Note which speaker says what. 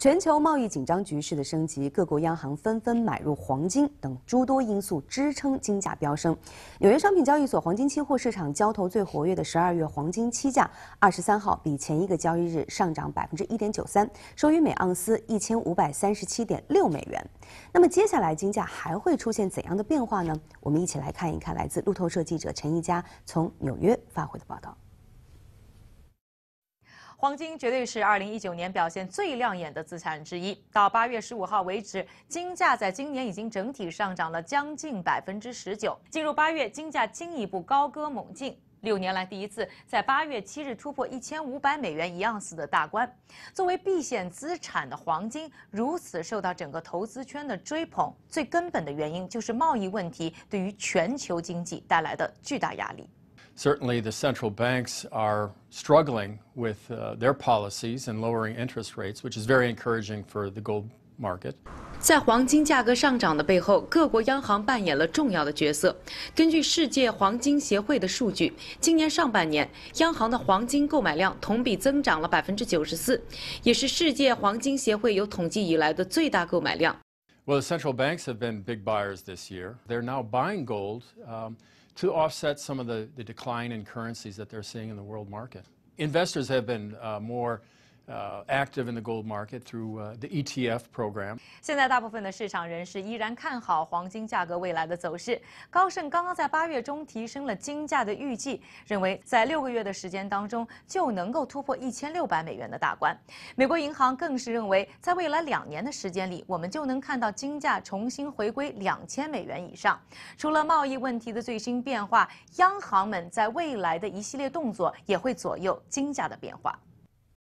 Speaker 1: 全球贸易紧张局势的升级，各国央行纷纷买入黄金等诸多因素支撑金价飙升。纽约商品交易所黄金期货市场交投最活跃的十二月黄金期价，二十三号比前一个交易日上涨百分之一点九三，收于每盎司一千五百三十七点六美元。那么接下来金价还会出现怎样的变化呢？我们一起来看一看来自路透社记者陈一佳从纽约发回的报道。
Speaker 2: 黄金绝对是二零一九年表现最亮眼的资产之一。到八月十五号为止，金价在今年已经整体上涨了将近百分之十九。进入八月，金价进一步高歌猛进，六年来第一次在八月七日突破一千五百美元一盎司的大关。作为避险资产的黄金如此受到整个投资圈的追捧，最根本的原因就是贸易问题对于全球经济带来的巨大压力。
Speaker 3: certainly the central banks are struggling with their policies and lowering interest rates, which is very encouraging for the gold market.
Speaker 2: 在黄金价格上涨的背后，各国央行扮演了重要的角色。根据世界黄金协会的数据，今年上半年央行的黄金购买量同比增长了百分之九十四，也是世界黄金协会有统计以来的最大购买量。
Speaker 3: Well, the central banks have been big buyers this year. They're now buying gold um, to offset some of the, the decline in currencies that they're seeing in the world market. Investors have been uh, more active in the gold market through the ETF program。
Speaker 2: 现在大部分的市场人士依然看好黄金价格未来的走势。高盛刚刚在八月中提升了金价的预计，认为在六个月的时间当中就能够突破一千六百美元的大关。美国银行更是认为，在未来两年的时间里，我们就能看到金价重新回归两千美元以上。除了贸易问题的最新变化，央行们在未来的一系列动作也会左右金价的变化。